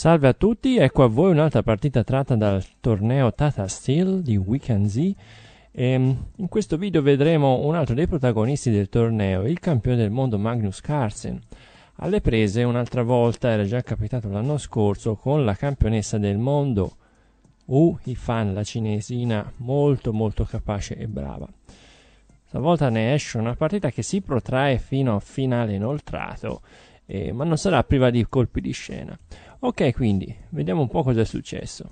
Salve a tutti, ecco a voi un'altra partita tratta dal torneo Tata Steel di Weekend Z. E ehm, in questo video vedremo un altro dei protagonisti del torneo, il campione del mondo Magnus Carlsen. Alle prese un'altra volta, era già capitato l'anno scorso, con la campionessa del mondo Wu Hifan, la cinesina molto molto capace e brava. Stavolta ne esce una partita che si protrae fino a finale inoltrato, eh, ma non sarà priva di colpi di scena. Ok, quindi vediamo un po' cosa è successo.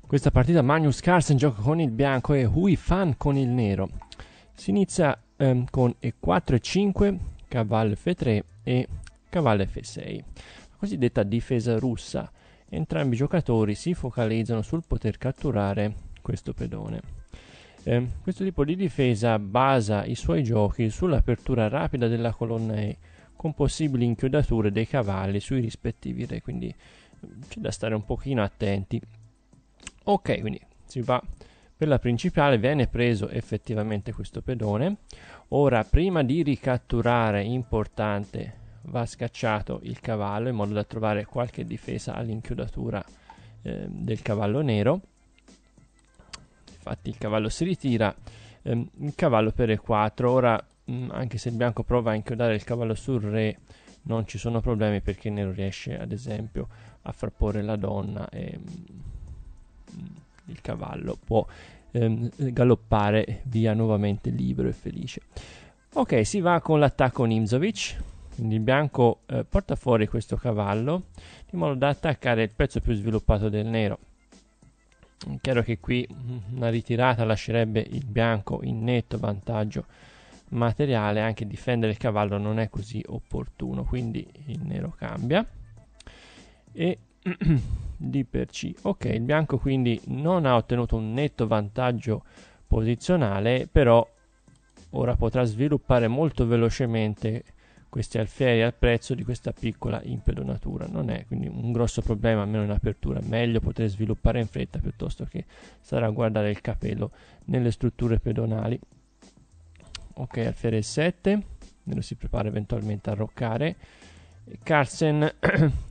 Questa partita Magnus Carlsen gioca con il bianco e Hui Fan con il nero. Si inizia ehm, con E4 e 5, cavallo F3 e cavallo F6. La cosiddetta difesa russa. Entrambi i giocatori si focalizzano sul poter catturare questo pedone. Eh, questo tipo di difesa basa i suoi giochi sull'apertura rapida della colonna E con possibili inchiodature dei cavalli sui rispettivi re, quindi eh, c'è da stare un pochino attenti. Ok, quindi si va per la principale, viene preso effettivamente questo pedone. Ora, prima di ricatturare, importante, va scacciato il cavallo in modo da trovare qualche difesa all'inchiodatura eh, del cavallo nero. Infatti il cavallo si ritira, ehm, il cavallo per E4. Ora Mm, anche se il bianco prova a inchiodare il cavallo sul re non ci sono problemi perché il nero riesce ad esempio a far porre la donna e mm, il cavallo può ehm, galoppare via nuovamente libero e felice ok si va con l'attacco Nimzovic quindi il bianco eh, porta fuori questo cavallo in modo da attaccare il pezzo più sviluppato del nero chiaro che qui mm, una ritirata lascerebbe il bianco in netto vantaggio materiale anche difendere il cavallo non è così opportuno quindi il nero cambia e D per C ok il bianco quindi non ha ottenuto un netto vantaggio posizionale però ora potrà sviluppare molto velocemente questi alfieri al prezzo di questa piccola impedonatura. Non è quindi un grosso problema, almeno in apertura. Meglio poter sviluppare in fretta piuttosto che stare a guardare il capello nelle strutture pedonali ok alfiere 7 lo si prepara eventualmente a roccare Carsen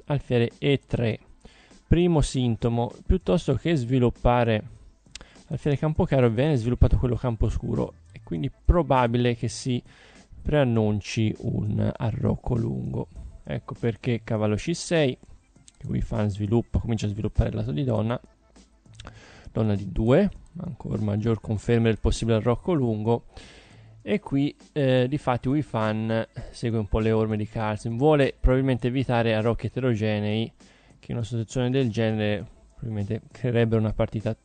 alfiere E3 primo sintomo piuttosto che sviluppare alfiere campo Campocaro viene sviluppato quello campo scuro e quindi probabile che si preannunci un arrocco lungo ecco perché cavallo C6 che qui fan sviluppo comincia a sviluppare il lato di donna donna di 2 ancora maggior conferma del possibile arrocco lungo e qui eh, di fatti WiFan segue un po' le orme di Carlsen, vuole probabilmente evitare a arrocchi eterogenei che in una situazione del genere probabilmente creerebbero una partita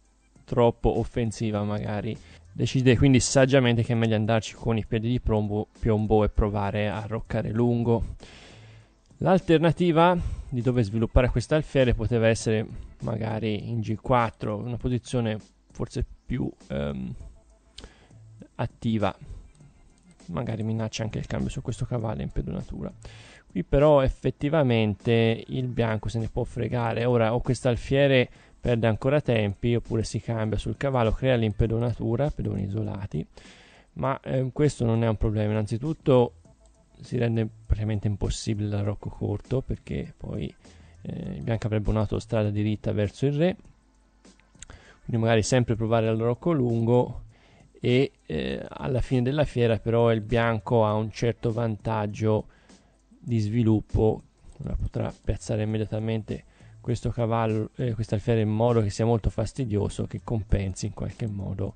troppo offensiva magari. Decide quindi saggiamente che è meglio andarci con i piedi di piombo, piombo e provare a roccare lungo. L'alternativa di dove sviluppare questa alfiere poteva essere magari in G4, una posizione forse più ehm, attiva magari minaccia anche il cambio su questo cavallo in pedonatura. Qui però effettivamente il bianco se ne può fregare. Ora o quest'alfiere perde ancora tempi oppure si cambia sul cavallo, crea l'impedonatura, pedoni isolati, ma eh, questo non è un problema. Innanzitutto si rende praticamente impossibile dal rocco corto perché poi eh, il bianco avrebbe un'autostrada diritta verso il re. Quindi magari sempre provare al rocco lungo e eh, alla fine della fiera però il bianco ha un certo vantaggio di sviluppo potrà piazzare immediatamente questo cavallo eh, questa alfiera in modo che sia molto fastidioso che compensi in qualche modo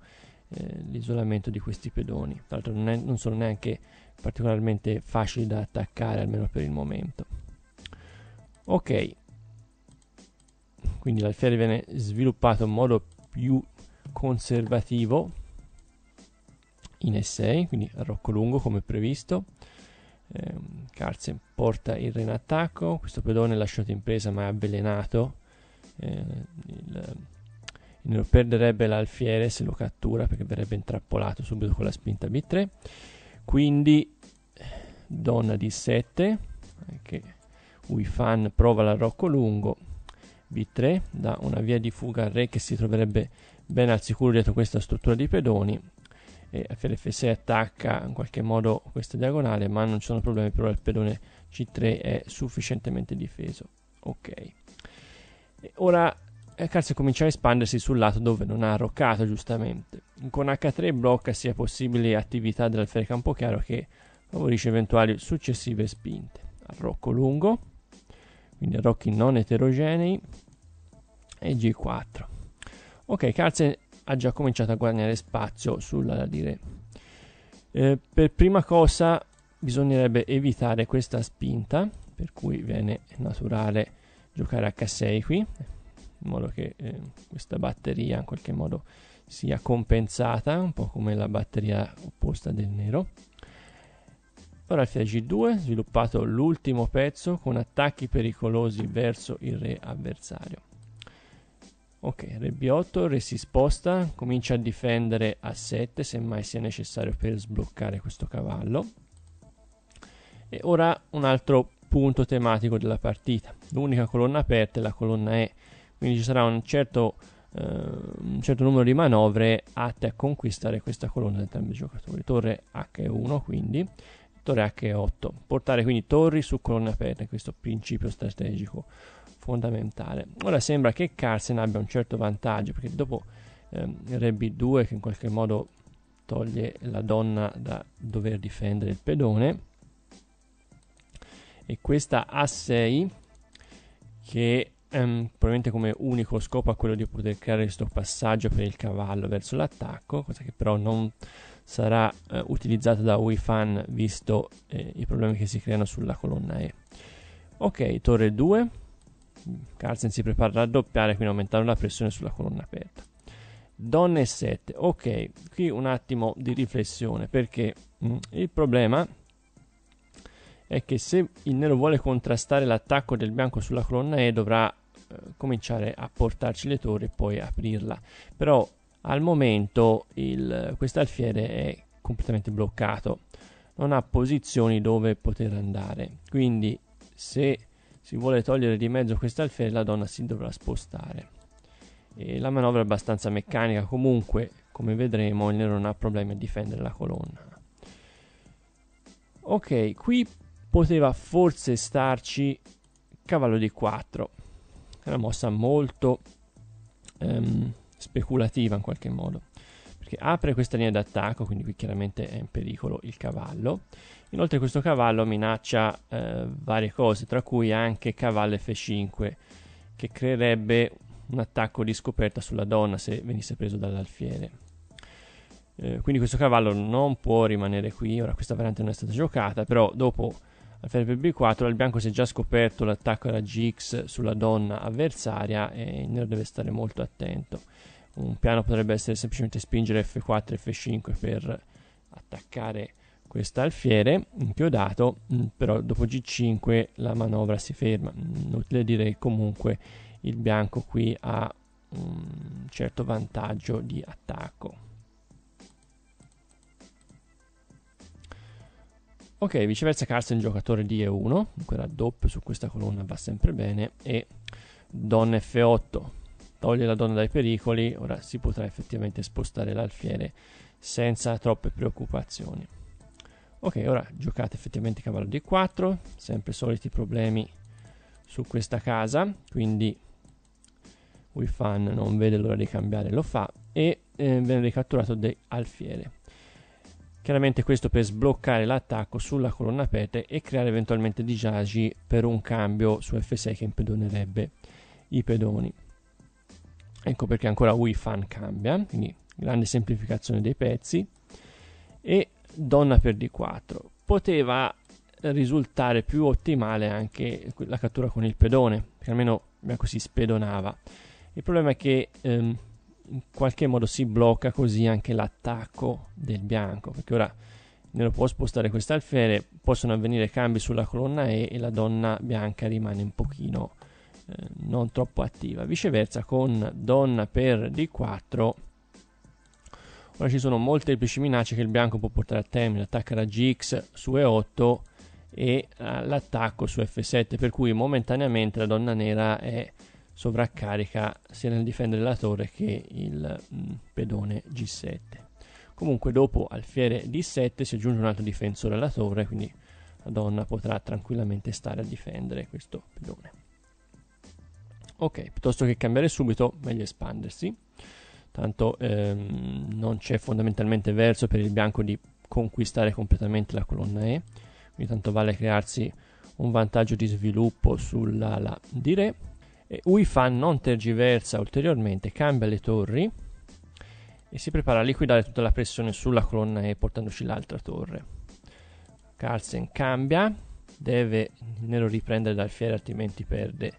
eh, l'isolamento di questi pedoni tra l'altro non, è, non sono neanche particolarmente facili da attaccare almeno per il momento ok quindi l'alfiere viene sviluppato in modo più conservativo in E6, quindi arrocco lungo come previsto. Eh, Carlsen porta il re in attacco, questo pedone è lasciato in presa ma è avvelenato. Eh, il, il perderebbe l'alfiere se lo cattura perché verrebbe intrappolato subito con la spinta B3. Quindi donna D7, anche Uifan prova l'arrocco lungo, B3 dà una via di fuga al re che si troverebbe ben al sicuro dietro questa struttura di pedoni e FLF6 attacca in qualche modo questa diagonale ma non ci sono problemi però il pedone C3 è sufficientemente difeso ok e ora eh, Calcio comincia a espandersi sul lato dove non ha arroccato giustamente con H3 blocca sia possibile attività dell'alfiere chiaro che favorisce eventuali successive spinte arrocco lungo quindi arrocchi non eterogenei e G4 ok Carlsen ha già cominciato a guadagnare spazio sull'adire. Eh, per prima cosa bisognerebbe evitare questa spinta, per cui viene naturale giocare H6 qui, in modo che eh, questa batteria in qualche modo sia compensata, un po' come la batteria opposta del nero. Ora alfiere G2, sviluppato l'ultimo pezzo con attacchi pericolosi verso il re avversario. Ok, re b 8 re si sposta, comincia a difendere a 7, semmai sia necessario per sbloccare questo cavallo. E ora un altro punto tematico della partita. L'unica colonna aperta è la colonna E, quindi ci sarà un certo, eh, un certo numero di manovre atte a conquistare questa colonna da entrambi i giocatori. Torre H1 quindi, torre H8. Portare quindi torri su colonna aperta, questo principio strategico fondamentale. Ora sembra che Carson abbia un certo vantaggio perché dopo ehm, Rebbe 2 che in qualche modo toglie la donna da dover difendere il pedone e questa A6 che ehm, probabilmente come unico scopo ha quello di poter creare questo passaggio per il cavallo verso l'attacco, cosa che però non sarà eh, utilizzata da Wifan visto eh, i problemi che si creano sulla colonna E. Ok, torre 2 Carlsen si prepara a raddoppiare, quindi aumentando la pressione sulla colonna aperta. Donne 7, ok, qui un attimo di riflessione perché mh, mm, il problema è che se il nero vuole contrastare l'attacco del bianco sulla colonna E dovrà eh, cominciare a portarci le torri e poi aprirla, però al momento questo alfiere è completamente bloccato, non ha posizioni dove poter andare, quindi se si vuole togliere di mezzo questa alfiere la donna si dovrà spostare. E la manovra è abbastanza meccanica, comunque come vedremo il nero non ha problemi a difendere la colonna. Ok, qui poteva forse starci cavallo di 4, è una mossa molto ehm, speculativa in qualche modo che apre questa linea d'attacco, quindi qui chiaramente è in pericolo il cavallo. Inoltre questo cavallo minaccia eh, varie cose, tra cui anche cavallo F5, che creerebbe un attacco di scoperta sulla donna se venisse preso dall'alfiere. Eh, quindi questo cavallo non può rimanere qui, ora questa variante non è stata giocata, però dopo alfiere per B4 il bianco si è già scoperto l'attacco alla GX sulla donna avversaria e il nero deve stare molto attento un piano potrebbe essere semplicemente spingere F4 F5 per attaccare questo alfiere inchiodato, mm, però dopo G5 la manovra si ferma. Mm, inutile dire che comunque il bianco qui ha un certo vantaggio di attacco. Ok, viceversa Carsten giocatore di E1, dunque raddoppio su questa colonna va sempre bene, e Don F8 toglie la donna dai pericoli, ora si potrà effettivamente spostare l'alfiere senza troppe preoccupazioni. Ok, ora giocate effettivamente cavallo d4, sempre soliti problemi su questa casa, quindi Wifan non vede l'ora di cambiare, lo fa e eh, viene ricatturato da alfiere. Chiaramente questo per sbloccare l'attacco sulla colonna pete e creare eventualmente disagi per un cambio su F6 che impedonerebbe i pedoni ecco perché ancora WiFan cambia, quindi grande semplificazione dei pezzi, e Donna per D4. Poteva risultare più ottimale anche la cattura con il pedone, perché almeno così spedonava. Il problema è che ehm, in qualche modo si blocca così anche l'attacco del bianco, perché ora nello può spostare queste alfiere, possono avvenire cambi sulla colonna E e la donna bianca rimane un pochino eh, non troppo attiva. Viceversa con donna per d4 ora ci sono molteplici minacce che il bianco può portare a termine, attacca la gx su e8 e eh, l'attacco su f7, per cui momentaneamente la donna nera è sovraccarica sia nel difendere la torre che il mh, mm, pedone g7. Comunque dopo alfiere d7 si aggiunge un altro difensore alla torre, quindi la donna potrà tranquillamente stare a difendere questo pedone ok piuttosto che cambiare subito meglio espandersi tanto ehm, non c'è fondamentalmente verso per il bianco di conquistare completamente la colonna E quindi tanto vale crearsi un vantaggio di sviluppo sull'ala di re e Uifan non tergiversa ulteriormente cambia le torri e si prepara a liquidare tutta la pressione sulla colonna E portandoci l'altra torre Carlsen cambia deve il nero riprendere dal fiere altrimenti perde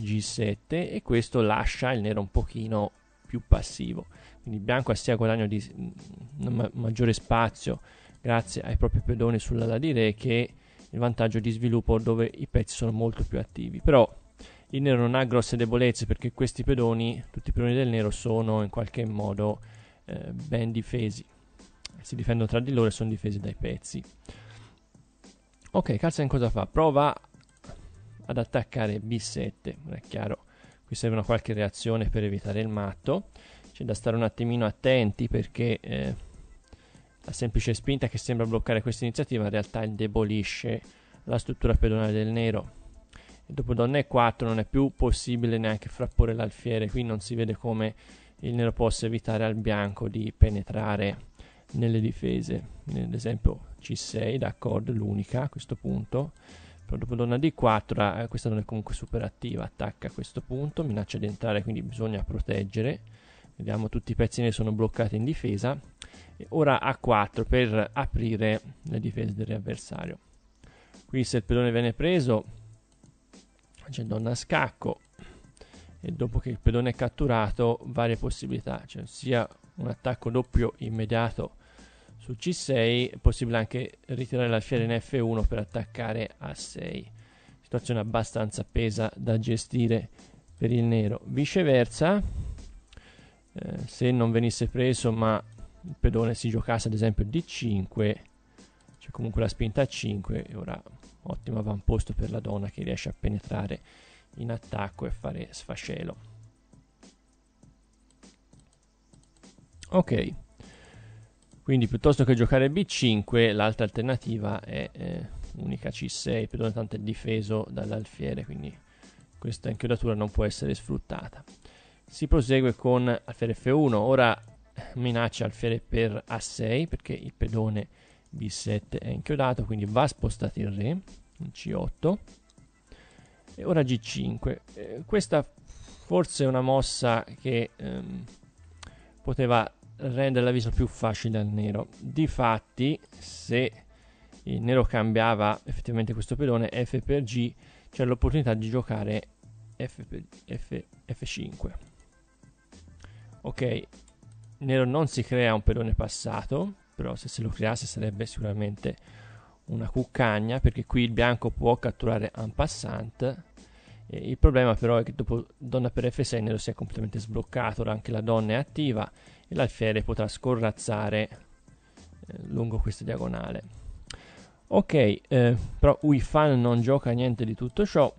G7 e questo lascia il nero un pochino più passivo. Quindi il bianco ha sia guadagno di mm, ma- maggiore spazio grazie ai propri pedoni sull'ala di re che il vantaggio di sviluppo dove i pezzi sono molto più attivi. Però il nero non ha grosse debolezze perché questi pedoni, tutti i pedoni del nero, sono in qualche modo eh, ben difesi. Si difendono tra di loro e sono difesi dai pezzi. Ok, Carlsen cosa fa? Prova ad attaccare B7, non è chiaro, qui serve una qualche reazione per evitare il matto, c'è da stare un attimino attenti perché eh, la semplice spinta che sembra bloccare questa iniziativa in realtà indebolisce la struttura pedonale del nero. E dopo donna E4 non è più possibile neanche frapporre l'alfiere, qui non si vede come il nero possa evitare al bianco di penetrare nelle difese, ad esempio C6, d'accordo, l'unica a questo punto dopo ah, eh, donna D4 questa non è comunque super attiva attacca a questo punto minaccia di entrare quindi bisogna proteggere vediamo tutti i pezzi ne sono bloccati in difesa e ora A4 per aprire le difese dell'avversario qui se il pedone viene preso c'è donna a scacco e dopo che il pedone è catturato varie possibilità cioè sia un attacco doppio immediato su C6 è possibile anche ritirare l'alfiere in F1 per attaccare A6 situazione abbastanza pesa da gestire per il nero viceversa eh, se non venisse preso ma il pedone si giocasse ad esempio D5 c'è comunque la spinta a 5 e ora ottimo avamposto per la donna che riesce a penetrare in attacco e fare sfascelo ok quindi piuttosto che giocare B5, l'altra alternativa è eh, unica C6, Pedone tanto è difeso dall'alfiere, quindi questa inchiodatura non può essere sfruttata. Si prosegue con alfiere F1, ora eh, minaccia alfiere per A6 perché il pedone B7 è inchiodato, quindi va spostato il re in C8 e ora G5. Eh, questa forse è una mossa che ehm, poteva rende la vista più facile al nero. Difatti, se il nero cambiava effettivamente questo pedone F per G, c'è l'opportunità di giocare F per F, F5. Ok, nero non si crea un pedone passato, però se se lo creasse sarebbe sicuramente una cuccagna, perché qui il bianco può catturare un passant. Il problema però è che dopo donna per F6 nero si è completamente sbloccato, anche la donna è attiva e l'alfiere potrà scorrazzare eh, lungo questa diagonale. Ok, eh, però Uifan non gioca niente di tutto ciò,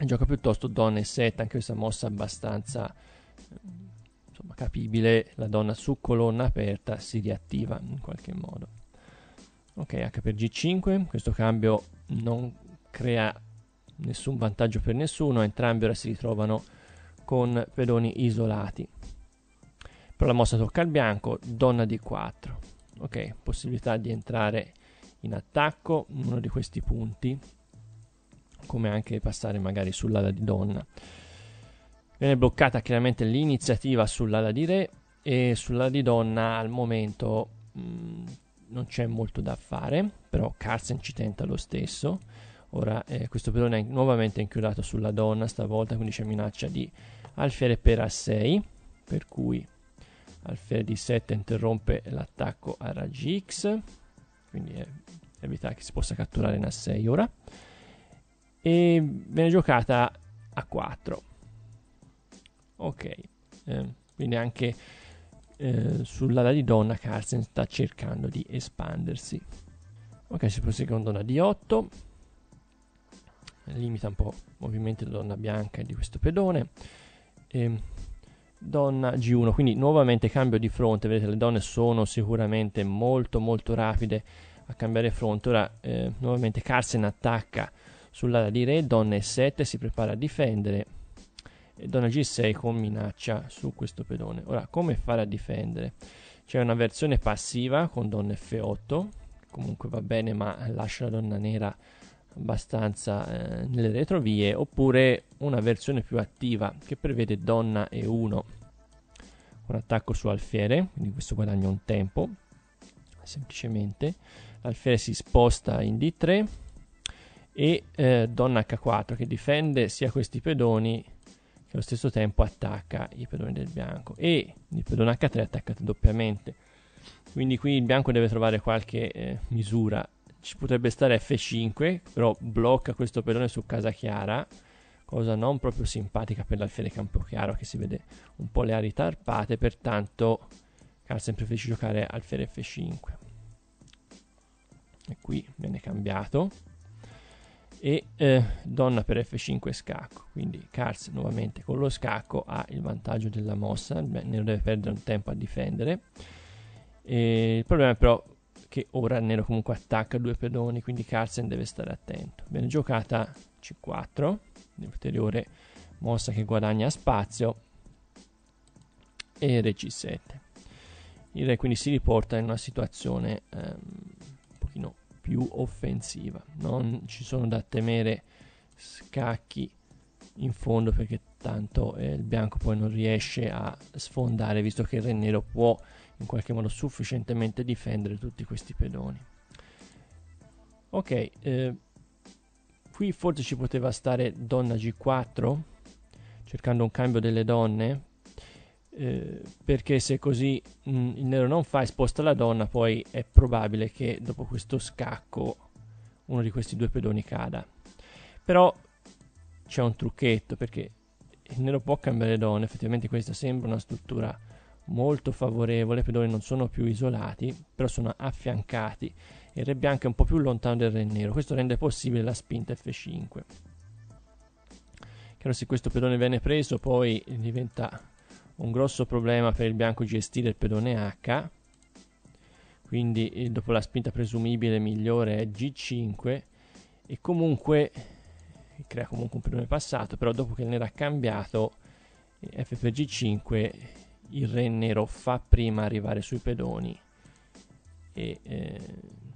gioca piuttosto donna e setta, anche questa mossa abbastanza eh, insomma, capibile, la donna su colonna aperta si riattiva in qualche modo. Ok, H per G5, questo cambio non crea nessun vantaggio per nessuno, entrambi ora si ritrovano con pedoni isolati però la mossa tocca al bianco, donna di 4. Ok, possibilità di entrare in attacco, uno di questi punti, come anche passare magari sull'ala di donna. Viene bloccata chiaramente l'iniziativa sull'ala di re e sull'ala di donna al momento mh, mm, non c'è molto da fare, però Carsen ci tenta lo stesso. Ora eh, questo pedone è nuovamente inchiodato sulla donna stavolta, quindi c'è minaccia di alfiere per a 6, per cui Alfiere di 7 interrompe l'attacco a raggi X, quindi evita che si possa catturare in A6 ora. E viene giocata a 4. Ok, eh, quindi anche eh, sull'ala di donna Carlsen sta cercando di espandersi. Ok, si prosegue con donna D8. Limita un po' il movimento della donna bianca di questo pedone. E ehm, donna G1 quindi nuovamente cambio di fronte vedete le donne sono sicuramente molto molto rapide a cambiare fronte ora eh, nuovamente Carsen attacca sull'ala di re donna E7 si prepara a difendere e donna G6 con minaccia su questo pedone ora come fare a difendere c'è una versione passiva con donna F8 comunque va bene ma lascia la donna nera abbastanza eh, nelle retrovie, oppure una versione più attiva che prevede donna e 1 con attacco su alfiere, quindi questo guadagna un tempo, semplicemente alfiere si sposta in D3 e eh, donna H4 che difende sia questi pedoni che allo stesso tempo attacca i pedoni del bianco e il pedone H3 attaccato doppiamente. Quindi qui il bianco deve trovare qualche eh, misura ci potrebbe stare F5, però blocca questo pedone su Casa Chiara, cosa non proprio simpatica per l'Alfiere Campochiaro che si vede un po' le ali tarpate, pertanto Carlsen preferisce giocare Alfiere F5. E qui viene cambiato. E eh, donna per F5 scacco, quindi Carlsen nuovamente con lo scacco ha il vantaggio della mossa, ne deve perdere un tempo a difendere. E il problema però che ora il nero comunque attacca due pedoni, quindi Carlsen deve stare attento. Bene giocata C4, ulteriore mossa che guadagna spazio, e Re C7. Il Re quindi si riporta in una situazione ehm, un pochino più offensiva, non ci sono da temere scacchi in fondo perché tanto eh, il bianco poi non riesce a sfondare visto che il re nero può in qualche modo sufficientemente difendere tutti questi pedoni ok eh, qui forse ci poteva stare donna g4 cercando un cambio delle donne eh, perché se così mh, mm, il nero non fa e sposta la donna poi è probabile che dopo questo scacco uno di questi due pedoni cada però c'è un trucchetto perché ne lo può cambiare donne, Effettivamente questa sembra una struttura molto favorevole, i pedoni non sono più isolati, però sono affiancati. Il re bianco è un po' più lontano del re nero, questo rende possibile la spinta F5. Chiaro se questo pedone viene preso poi diventa un grosso problema per il bianco gestire il pedone H, quindi eh, dopo la spinta presumibile migliore è G5 e comunque crea comunque un primo passato, però dopo che il nero ha cambiato, FPG5 il re nero fa prima arrivare sui pedoni e eh,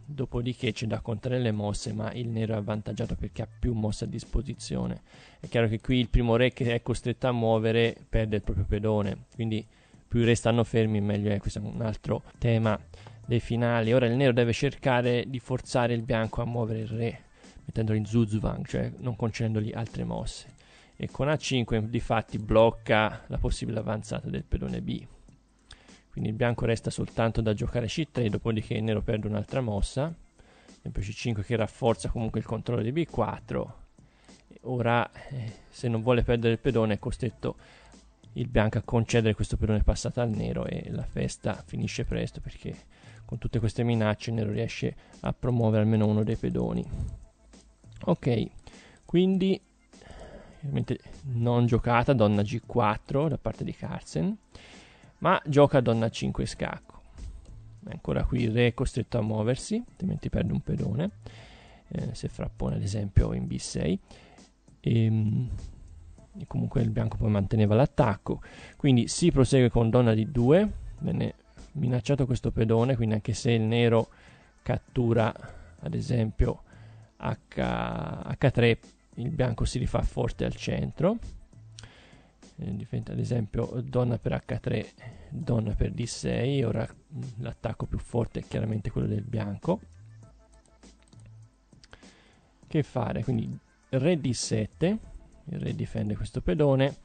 dopodiché c'è da contare le mosse ma il nero è avvantaggiato perché ha più mosse a disposizione è chiaro che qui il primo re che è costretto a muovere perde il proprio pedone quindi più i re stanno fermi meglio è questo è un altro tema dei finali ora il nero deve cercare di forzare il bianco a muovere il re mettendolo in Zuzuvang, cioè non concedendogli altre mosse. E con A5 di fatti blocca la possibile avanzata del pedone B. Quindi il bianco resta soltanto da giocare C3, dopodiché il nero perde un'altra mossa, esempio C5 che rafforza comunque il controllo di B4. Ora eh, se non vuole perdere il pedone è costretto il bianco a concedere questo pedone passato al nero e la festa finisce presto perché con tutte queste minacce il nero riesce a promuovere almeno uno dei pedoni ok quindi ovviamente non giocata donna g4 da parte di Carlsen ma gioca donna 5 scacco ancora qui il re è costretto a muoversi altrimenti perde un pedone eh, se frappone ad esempio in b6 e, ehm, e comunque il bianco poi manteneva l'attacco quindi si prosegue con donna d 2 venne minacciato questo pedone quindi anche se il nero cattura ad esempio H, 3 il bianco si rifà forte al centro eh, diventa ad esempio donna per H3 donna per D6 ora mm, l'attacco più forte è chiaramente quello del bianco che fare quindi re D7 il re difende questo pedone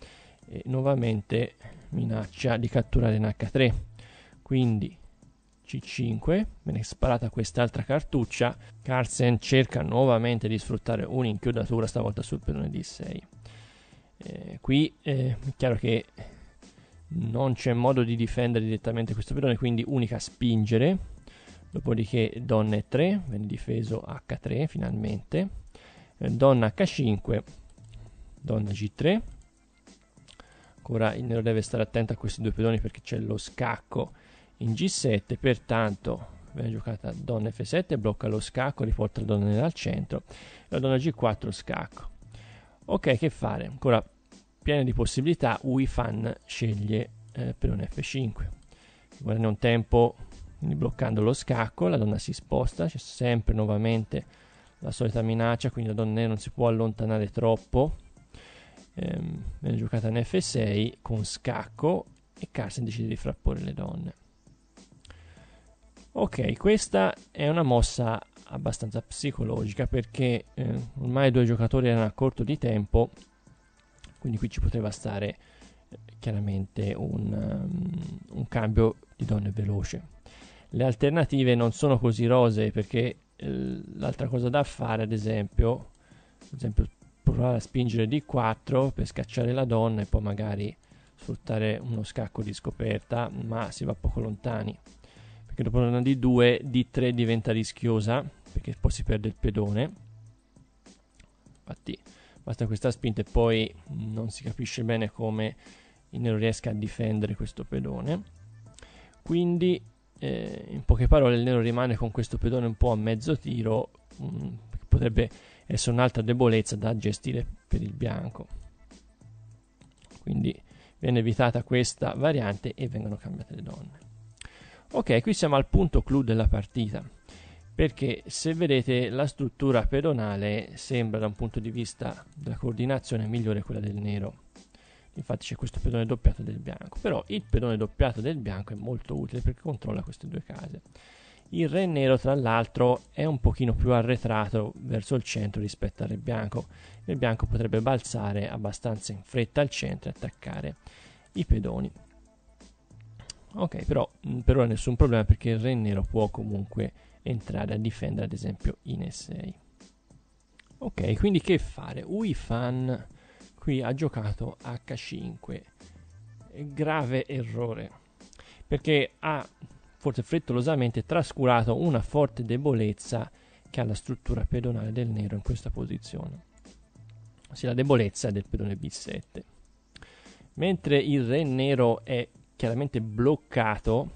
e nuovamente minaccia di catturare in H3 quindi c5, viene sparata quest'altra cartuccia, Carlsen cerca nuovamente di sfruttare un'inchiodatura stavolta sul pedone d 6. Eh, qui eh, è chiaro che non c'è modo di difendere direttamente questo pedone, quindi unica spingere, dopodiché donne 3, viene difeso H3 finalmente, eh, donna H5, donna G3, ancora il nero deve stare attento a questi due pedoni perché c'è lo scacco in G7 pertanto viene giocata donna F7 blocca lo scacco riporta la donna al centro la donna G4 scacco ok che fare ancora pieno di possibilità Fan sceglie eh, per un F5 guadagna un tempo bloccando lo scacco la donna si sposta c'è sempre nuovamente la solita minaccia quindi la donna non si può allontanare troppo ehm, viene giocata in F6 con scacco e Carson decide di frapporre le donne Ok, questa è una mossa abbastanza psicologica perché eh, ormai i due giocatori erano a corto di tempo, quindi qui ci poteva stare eh, chiaramente un, um, un, cambio di donne veloce. Le alternative non sono così rosee perché eh, l'altra cosa da fare, ad esempio, ad esempio, provare a spingere d 4 per scacciare la donna e poi magari sfruttare uno scacco di scoperta, ma si va poco lontani che dopo una di 2 di 3 diventa rischiosa perché poi si perde il pedone. Infatti basta questa spinta e poi non si capisce bene come il nero riesca a difendere questo pedone. Quindi eh, in poche parole il nero rimane con questo pedone un po' a mezzo tiro, mh, mm, potrebbe essere un'altra debolezza da gestire per il bianco. Quindi viene evitata questa variante e vengono cambiate le donne. Ok, qui siamo al punto clou della partita, perché se vedete la struttura pedonale sembra da un punto di vista della coordinazione migliore quella del nero. Infatti c'è questo pedone doppiato del bianco, però il pedone doppiato del bianco è molto utile perché controlla queste due case. Il re nero, tra l'altro, è un pochino più arretrato verso il centro rispetto al re bianco. Il bianco potrebbe balzare abbastanza in fretta al centro e attaccare i pedoni. Ok, però mm, per ora nessun problema perché il re nero può comunque entrare a difendere ad esempio in e 6. Ok, quindi che fare? Uifan qui ha giocato H5. Grave errore. Perché ha forse frettolosamente trascurato una forte debolezza che ha la struttura pedonale del nero in questa posizione. Ossia la debolezza del pedone B7. Mentre il re nero è chiaramente bloccato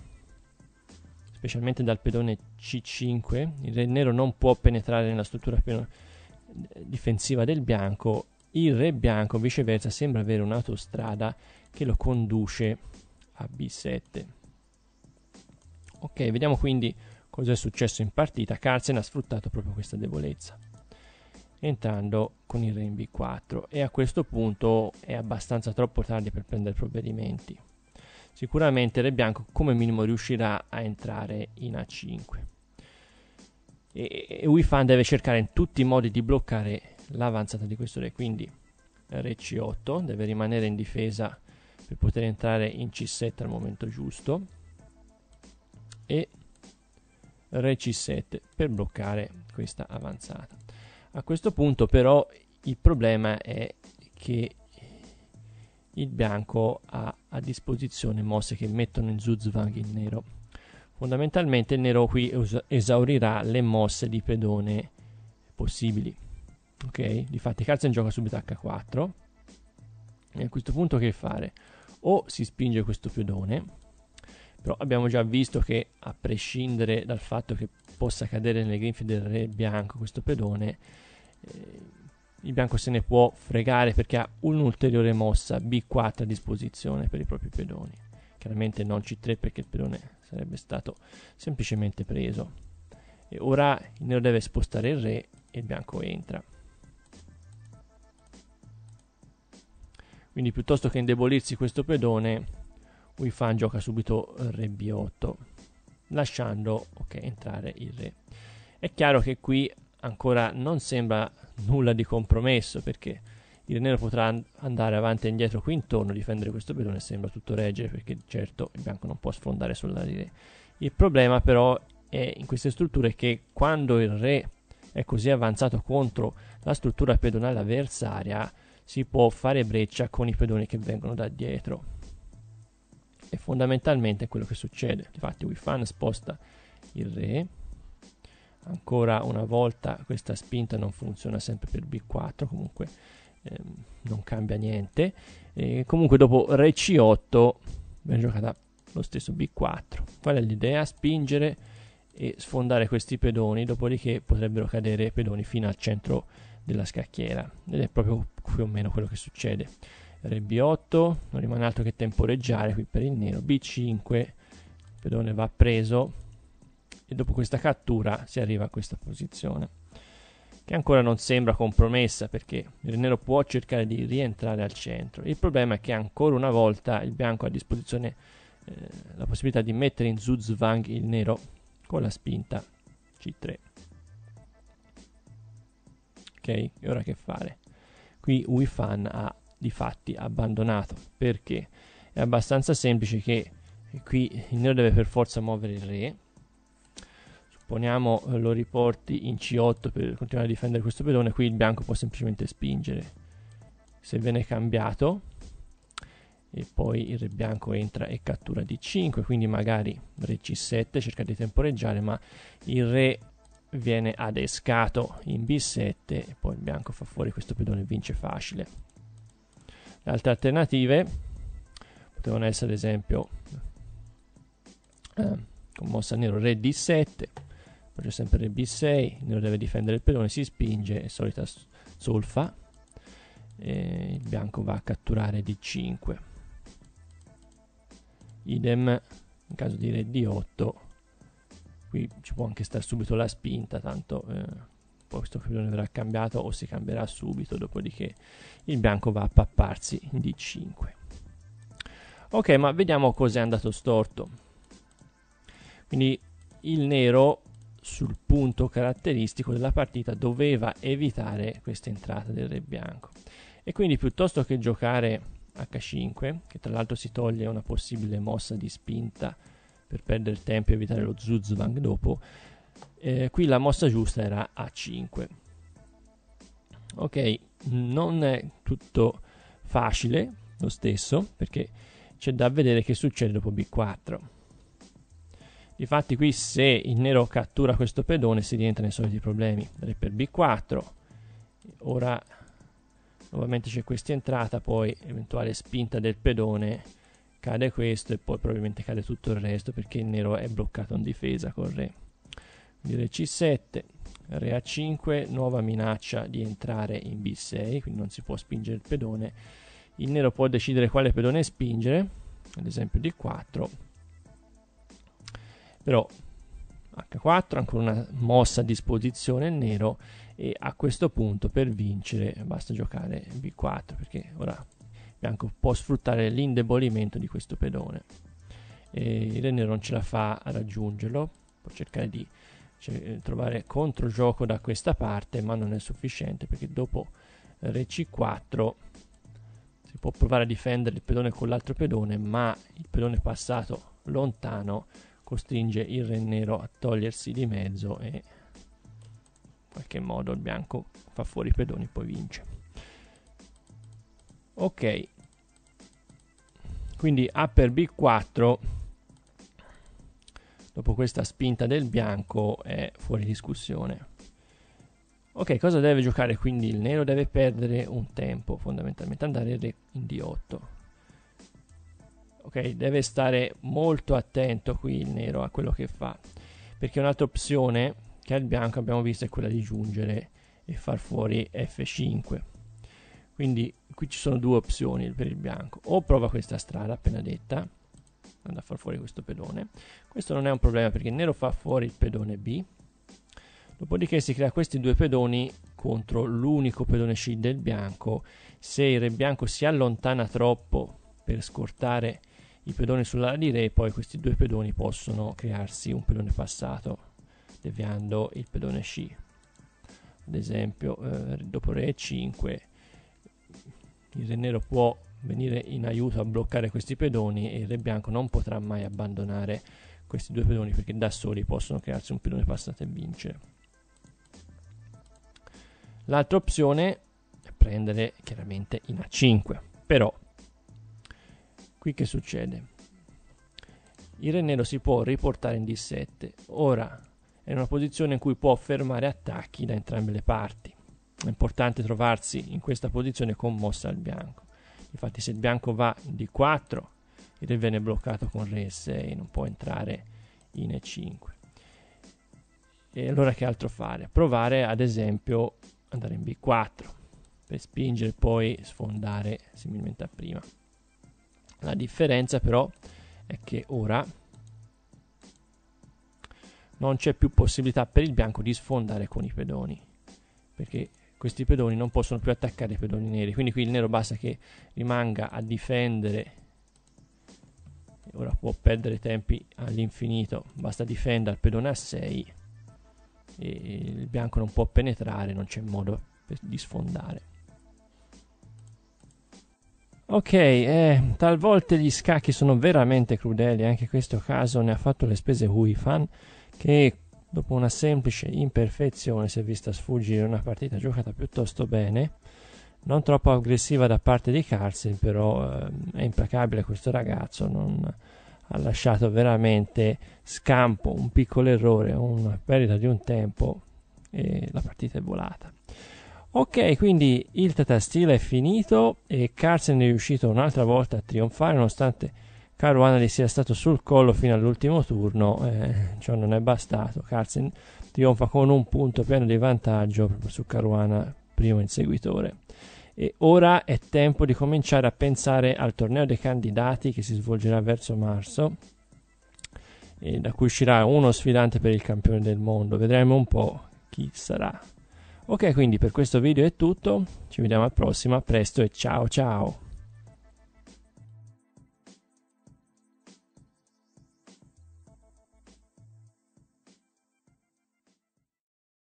specialmente dal pedone C5 il re nero non può penetrare nella struttura difensiva del bianco il re bianco viceversa sembra avere un'autostrada che lo conduce a B7 ok vediamo quindi cosa è successo in partita Carlsen ha sfruttato proprio questa debolezza entrando con il re in B4 e a questo punto è abbastanza troppo tardi per prendere provvedimenti sicuramente Re Bianco come minimo riuscirà a entrare in A5. E, e Wifan deve cercare in tutti i modi di bloccare l'avanzata di questo re, quindi Re C8 deve rimanere in difesa per poter entrare in C7 al momento giusto e Re C7 per bloccare questa avanzata. A questo punto però il problema è che il bianco ha a disposizione mosse che mettono in zugzwang il nero. Fondamentalmente il nero qui esaurirà le mosse di pedone possibili. Ok? Difatti Carlsen gioca subito H4. E a questo punto che fare? O si spinge questo pedone, però abbiamo già visto che a prescindere dal fatto che possa cadere nelle grinfie del re bianco questo pedone, eh, il bianco se ne può fregare perché ha un'ulteriore mossa B4 a disposizione per i propri pedoni. Chiaramente non C3 perché il pedone sarebbe stato semplicemente preso. E ora il nero deve spostare il re e il bianco entra. Quindi piuttosto che indebolirsi questo pedone, Wifan gioca subito re B8, lasciando okay, entrare il re. È chiaro che qui ancora non sembra nulla di compromesso perché il nero potrà andare avanti e indietro qui intorno, difendere questo pedone sembra tutto reggere perché certo il bianco non può sfondare sulla linea Il problema però è in queste strutture che quando il re è così avanzato contro la struttura pedonale avversaria si può fare breccia con i pedoni che vengono da dietro. E fondamentalmente è quello che succede. Infatti Wifan sposta il re ancora una volta questa spinta non funziona sempre per B4 comunque ehm, non cambia niente e comunque dopo Re C8 viene giocata lo stesso B4 qual è l'idea? spingere e sfondare questi pedoni dopodiché potrebbero cadere pedoni fino al centro della scacchiera ed è proprio più o meno quello che succede Re B8 non rimane altro che temporeggiare qui per il nero B5 il pedone va preso e dopo questa cattura si arriva a questa posizione che ancora non sembra compromessa perché il nero può cercare di rientrare al centro. Il problema è che ancora una volta il bianco ha a disposizione eh, la possibilità di mettere in zugzwang il nero con la spinta C3. Ok, e ora che fare? Qui Wifan ha di fatti abbandonato perché è abbastanza semplice che eh, qui il nero deve per forza muovere il re poniamo eh, lo riporti in C8 per continuare a difendere questo pedone, qui il bianco può semplicemente spingere se viene cambiato e poi il re bianco entra e cattura D5, quindi magari re C7 cerca di temporeggiare, ma il re viene adescato in B7 e poi il bianco fa fuori questo pedone e vince facile. Le altre alternative potevano essere ad esempio eh, con mossa nero re D7, Faccio sempre il B6, Nero deve difendere il pedone, si spinge, solita solfa. E il bianco va a catturare D5. Idem in caso di re D8. Qui ci può anche stare subito la spinta, tanto eh, poi questo pedone verrà cambiato o si cambierà subito, dopodiché il bianco va a papparsi in D5. Ok, ma vediamo cos'è andato storto. Quindi il nero sul punto caratteristico della partita doveva evitare questa entrata del re bianco e quindi piuttosto che giocare h5 che tra l'altro si toglie una possibile mossa di spinta per perdere tempo e evitare lo zuzvang dopo eh, qui la mossa giusta era a5 ok non è tutto facile lo stesso perché c'è da vedere che succede dopo b4 Infatti qui se il nero cattura questo pedone si rientra nei soliti problemi. Re per B4. Ora ovviamente c'è questa entrata, poi eventuale spinta del pedone cade questo e poi probabilmente cade tutto il resto perché il nero è bloccato in difesa con re. Quindi re C7, re A5, nuova minaccia di entrare in B6, quindi non si può spingere il pedone. Il nero può decidere quale pedone spingere, ad esempio D4 però H4 ancora una mossa a disposizione nero e a questo punto per vincere basta giocare B4 perché ora bianco può sfruttare l'indebolimento di questo pedone e il nero non ce la fa a raggiungerlo può cercare di cioè, eh, trovare controgioco da questa parte ma non è sufficiente perché dopo Re C4 si può provare a difendere il pedone con l'altro pedone ma il pedone passato lontano costringe il re nero a togliersi di mezzo e in qualche modo il bianco fa fuori i pedoni e poi vince. Ok, quindi A per B4 dopo questa spinta del bianco è fuori discussione. Ok, cosa deve giocare quindi il nero? Deve perdere un tempo, fondamentalmente andare in D8 ok? Deve stare molto attento qui il nero a quello che fa, perché un'altra opzione che ha il bianco abbiamo visto è quella di giungere e far fuori F5. Quindi qui ci sono due opzioni per il bianco, o prova questa strada appena detta, andando a far fuori questo pedone. Questo non è un problema perché il nero fa fuori il pedone B, Dopodiché si crea questi due pedoni contro l'unico pedone C del bianco. Se il re bianco si allontana troppo per scortare i pedoni sulla lira e poi questi due pedoni possono crearsi un pedone passato deviando il pedone sci ad esempio eh, dopo re 5 il re nero può venire in aiuto a bloccare questi pedoni e il re bianco non potrà mai abbandonare questi due pedoni perché da soli possono crearsi un pedone passato e vincere l'altra opzione è prendere chiaramente in A5 però Qui che succede? Il re nero si può riportare in D7. Ora è in una posizione in cui può fermare attacchi da entrambe le parti. È importante trovarsi in questa posizione con mossa al bianco. Infatti se il bianco va in D4, il re viene bloccato con re E6, non può entrare in E5. E allora che altro fare? Provare ad esempio andare in B4 per spingere e poi sfondare similmente a prima. La differenza però è che ora non c'è più possibilità per il bianco di sfondare con i pedoni perché questi pedoni non possono più attaccare i pedoni neri quindi qui il nero basta che rimanga a difendere ora può perdere tempi all'infinito basta difendere il pedone a 6 e il bianco non può penetrare non c'è modo di sfondare Ok, eh, talvolta gli scacchi sono veramente crudeli, anche in questo caso ne ha fatto le spese Huifan, che dopo una semplice imperfezione si è vista sfuggire una partita giocata piuttosto bene, non troppo aggressiva da parte di Carlsen, però eh, è implacabile questo ragazzo, non ha lasciato veramente scampo, un piccolo errore, una perdita di un tempo e la partita è volata. Ok, quindi il Tata Steel è finito e Carlsen è riuscito un'altra volta a trionfare nonostante Caruana gli sia stato sul collo fino all'ultimo turno, eh, ciò non è bastato. Carlsen trionfa con un punto pieno di vantaggio su Caruana, primo inseguitore. E ora è tempo di cominciare a pensare al torneo dei candidati che si svolgerà verso marzo, da cui uscirà uno sfidante per il campione del mondo. Vedremo un po' chi sarà ok quindi per questo video è tutto ci vediamo al prossimo a presto e ciao ciao